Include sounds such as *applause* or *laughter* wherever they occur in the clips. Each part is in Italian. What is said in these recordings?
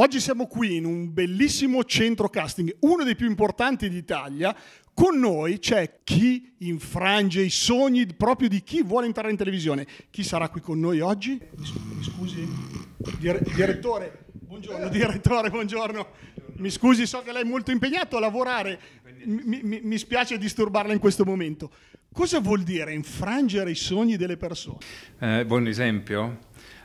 Oggi siamo qui in un bellissimo centro casting, uno dei più importanti d'Italia. Con noi c'è chi infrange i sogni proprio di chi vuole entrare in televisione. Chi sarà qui con noi oggi? Mi scusi, dire, direttore, buongiorno, direttore, buongiorno. Mi scusi, so che lei è molto impegnato a lavorare, mi, mi, mi spiace disturbarla in questo momento. Cosa vuol dire infrangere i sogni delle persone? Eh, buon esempio,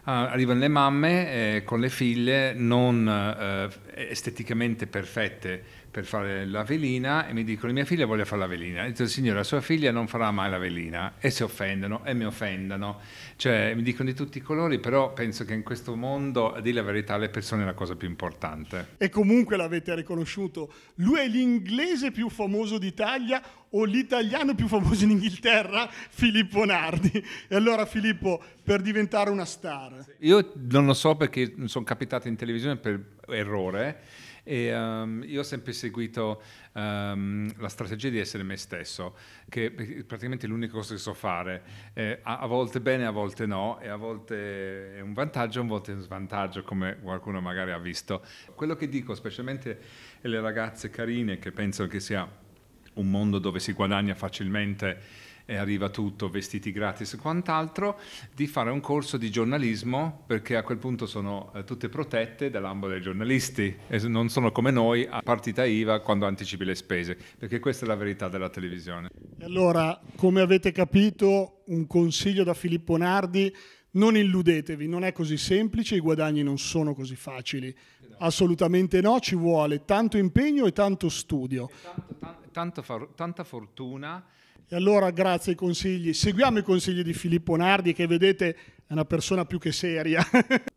Ah, arrivano le mamme eh, con le figlie non eh, esteticamente perfette per fare la velina e mi dicono mia figlia voglia fare la velina. E dico signora sua figlia non farà mai la velina e si offendono e mi offendono. Cioè mi dicono di tutti i colori però penso che in questo mondo a dire la verità le persone è la cosa più importante. E comunque l'avete riconosciuto, lui è l'inglese più famoso d'Italia o l'italiano più famoso in Inghilterra, Filippo Nardi. E allora Filippo, per diventare una star. Io non lo so perché sono capitato in televisione per errore. E, um, io ho sempre seguito um, la strategia di essere me stesso, che è praticamente l'unica cosa che so fare, eh, a, a, volte bene, a volte no, e a volte è un vantaggio, a volte è un svantaggio, come qualcuno magari ha visto. Quello che dico, specialmente alle ragazze carine che pensano che sia un mondo dove si guadagna facilmente e arriva tutto, vestiti gratis e quant'altro, di fare un corso di giornalismo perché a quel punto sono eh, tutte protette dall'ambo dei giornalisti e non sono come noi a partita IVA quando anticipi le spese, perché questa è la verità della televisione. E allora, come avete capito, un consiglio da Filippo Nardi non illudetevi, non è così semplice, i guadagni non sono così facili. Assolutamente no, ci vuole tanto impegno e tanto studio. E tanto, tanto, tanta, tanta fortuna e allora grazie ai consigli, seguiamo i consigli di Filippo Nardi che vedete è una persona più che seria. *laughs*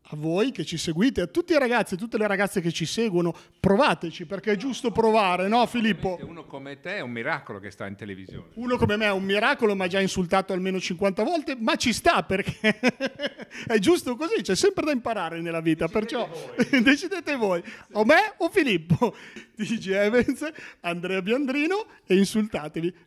a voi che ci seguite, a tutti i ragazzi e tutte le ragazze che ci seguono, provateci perché è giusto provare, no Filippo? Uno come te è un miracolo che sta in televisione. Uno come me è un miracolo, ma già insultato almeno 50 volte, ma ci sta perché *laughs* è giusto così, c'è sempre da imparare nella vita, decidete perciò voi. *laughs* decidete voi, o me o Filippo. DJ Evans, Andrea Biandrino e insultatevi.